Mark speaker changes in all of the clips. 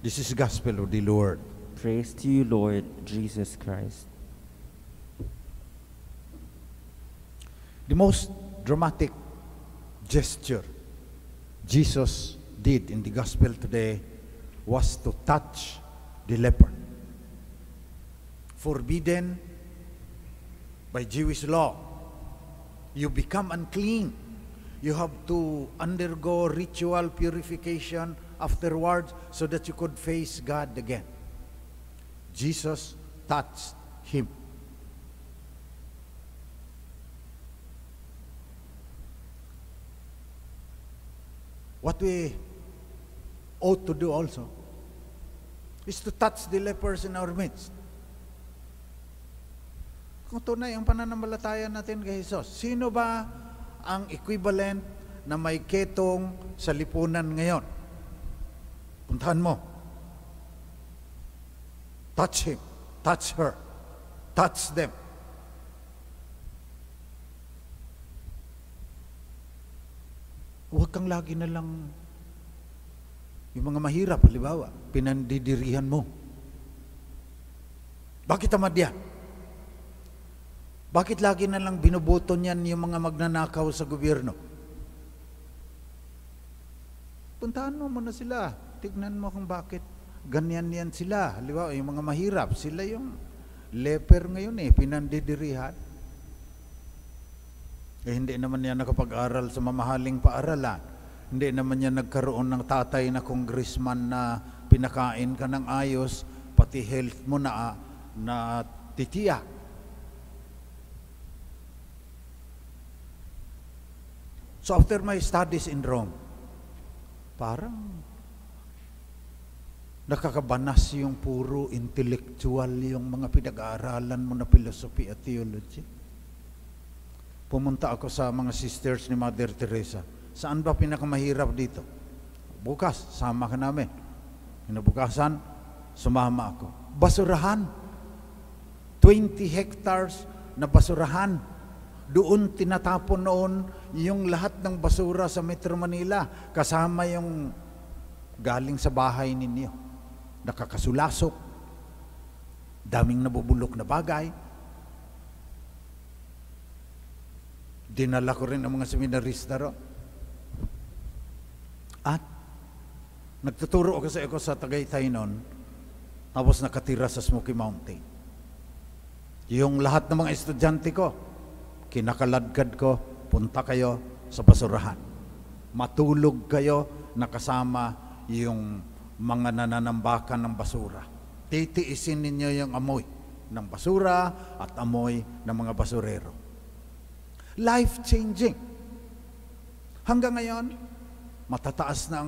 Speaker 1: This is gospel of the Lord. Praise to you, Lord Jesus Christ. The most dramatic gesture Jesus did in the gospel today was to touch the leper. Forbidden by Jewish law, you become unclean. You have to undergo ritual purification afterwards so that you could face God again. Jesus touched him. What we ought to do also is to touch the lepers in our midst. Kung tunay ang pananampalataya natin kay Jesus, sino ba ang equivalent na may ketong sa lipunan ngayon? Puntahan mo. Touch him. Touch her. Touch them. Huwag kang lagi na lang yung mga mahirap, halimbawa, pinandidirihan mo. Bakit tamad yan? Bakit lagi na lang binubuto niyan yung mga magnanakaw sa gobyerno? Puntahan mo muna sila tignan mo kung bakit ganyan yan sila. Halimbawa, yung mga mahirap, sila yung leper ngayon eh, pinandidirihan. Eh, hindi naman niya nakapag-aral sa mamahaling paaralan. Hindi naman niya nagkaroon ng tatay na congressman na pinakain ka ng ayos, pati health mo na, na titiyak. So after my studies in Rome, parang nakakabanas yung puro intellectual yung mga pinag-aaralan mo na philosophy at theology. Pumunta ako sa mga sisters ni Mother Teresa. Saan ba pinakamahirap dito? Bukas, sama ka namin. Kinabukasan, sumama ako. Basurahan. 20 hectares na basurahan. Doon tinatapon noon yung lahat ng basura sa Metro Manila kasama yung galing sa bahay ninyo nakakasulasok, daming nabubulok na bagay. Dinala ko rin ang mga seminarista ro. At nagtuturo ako sa ako sa Tagaytay noon, tapos nakatira sa Smoky Mountain. Yung lahat ng mga estudyante ko, kinakaladkad ko, punta kayo sa basurahan. Matulog kayo nakasama yung mga nananambakan ng basura. Titiisin ninyo yung amoy ng basura at amoy ng mga basurero. Life-changing. Hanggang ngayon, matataas na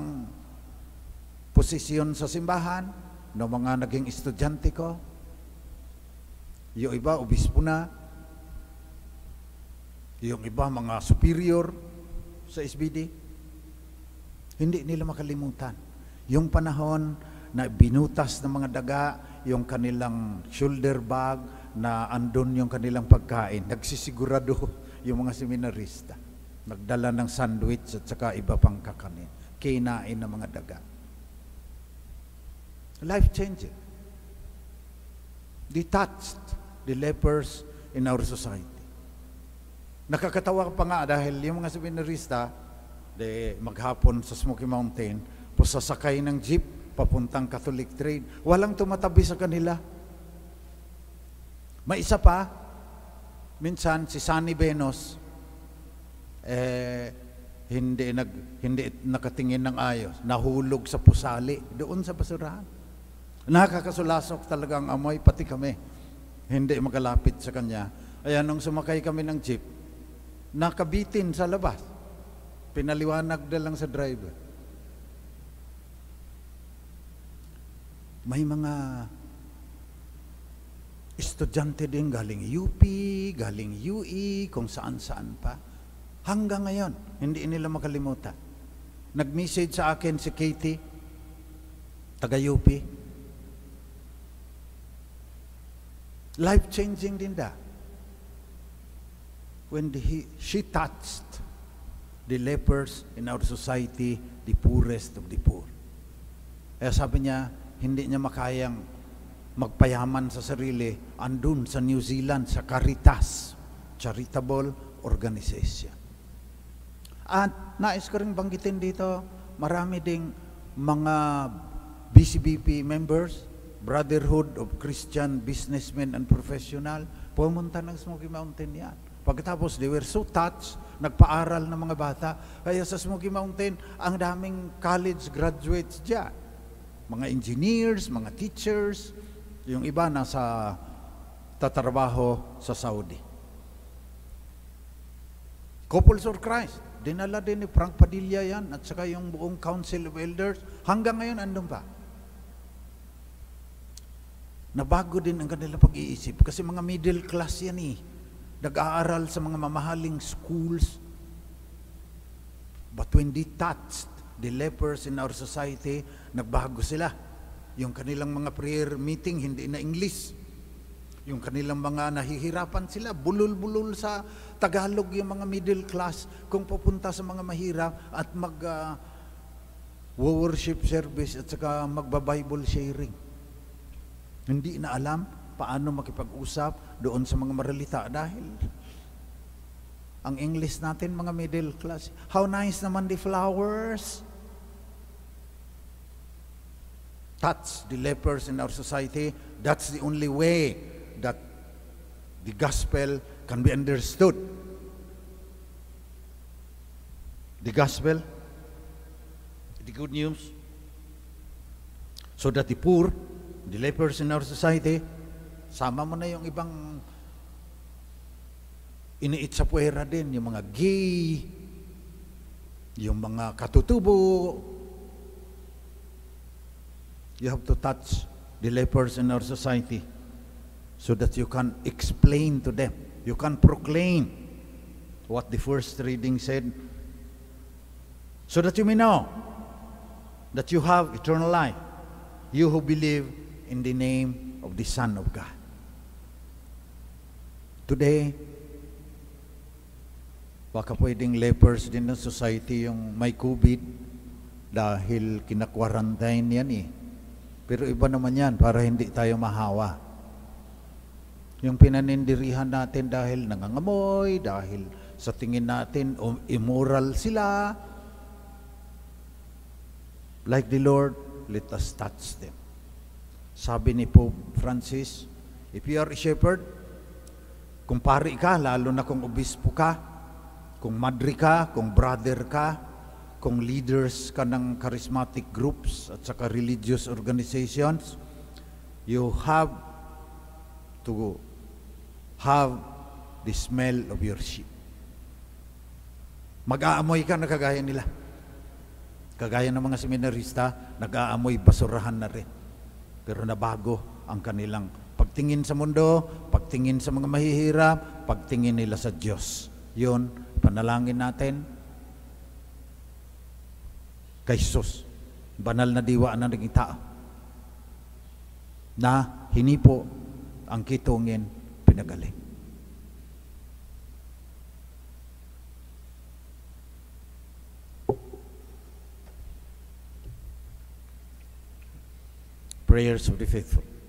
Speaker 1: posisyon sa simbahan ng mga naging estudyante ko. Yung iba, obispo na. Yung iba, mga superior sa SBD. Hindi nila makalimutan yung panahon na binutas ng mga daga, yung kanilang shoulder bag, na andun yung kanilang pagkain, nagsisigurado yung mga seminarista. Nagdala ng sandwich at saka iba pang kakanin. Kinain ng mga daga. Life-changing. Detached the lepers in our society. Nakakatawa pa nga dahil yung mga seminarista, de maghapon sa Smoky Mountain, tapos sasakay ng jeep, papuntang Catholic Trade. Walang tumatabi sa kanila. May isa pa, minsan si Sunny Benos, eh, hindi, nag, hindi nakatingin ng ayos, nahulog sa pusali, doon sa basurahan. Nakakasulasok talaga ang amoy, pati kami. Hindi makalapit sa kanya. Ayan, nung sumakay kami ng jeep, nakabitin sa labas. Pinaliwanag na lang sa driver. May mga estudyante din galing UP, galing UE, kung saan-saan pa. Hanggang ngayon, hindi nila makalimutan. Nag-message sa akin si Katie, taga-UP. Life-changing din da. When he, she touched the lepers in our society, the poorest of the poor. Kaya sabi niya, hindi niya makayang magpayaman sa sarili, andun sa New Zealand, sa Caritas, Charitable Organization. At nais ko rin banggitin dito, marami ding mga BCBP members, Brotherhood of Christian Businessmen and Professional, pumunta ng Smoky Mountain yan. Pagkatapos, they were so touched, nagpaaral ng mga bata. Kaya sa Smoky Mountain, ang daming college graduates dyan. Mga engineers, mga teachers, yung iba na sa tatrabaho sa Saudi. Couples for Christ, dinala din ni Frank Padilla yan at saka yung buong Council of Elders. Hanggang ngayon, andun pa. Nabago din ang kanila pag-iisip kasi mga middle class yan eh. Nag-aaral sa mga mamahaling schools. But when they the lepers in our society, nagbago sila. Yung kanilang mga prayer meeting, hindi na English. Yung kanilang mga nahihirapan sila, bulol-bulol sa Tagalog yung mga middle class kung pupunta sa mga mahirap at mag uh, worship service at saka magba-Bible sharing. Hindi na alam paano makipag-usap doon sa mga maralita dahil ang English natin mga middle class. How nice naman the flowers. touch the lepers in our society. That's the only way that the gospel can be understood. The gospel, the good news, so that the poor, the lepers in our society, sama mo na yung ibang iniitsapwera din, yung mga gay, yung mga katutubo, You have to touch the lepers in our society so that you can explain to them, you can proclaim what the first reading said, so that you may know that you have eternal life, you who believe in the name of the Son of God. Today, baka pwedeng lepers din ng society yung may COVID dahil kinakwarantine yan eh pero iba naman yan para hindi tayo mahawa. Yung pinanindirihan natin dahil nangangamoy, dahil sa tingin natin um, immoral sila. Like the Lord, let us touch them. Sabi ni Pope Francis, if you are a shepherd, kung pari ka, lalo na kung obispo ka, kung madri ka, kung brother ka, kung leaders ka ng charismatic groups at saka religious organizations, you have to have the smell of your sheep. Mag-aamoy ka na kagaya nila. Kagaya ng mga seminarista, nag-aamoy basurahan na rin. Pero nabago ang kanilang pagtingin sa mundo, pagtingin sa mga mahihirap, pagtingin nila sa Diyos. Yun, panalangin natin, kay Jesus. Banal na diwa na naging tao na hinipo ang kitungin pinagaling. Prayers of the faithful.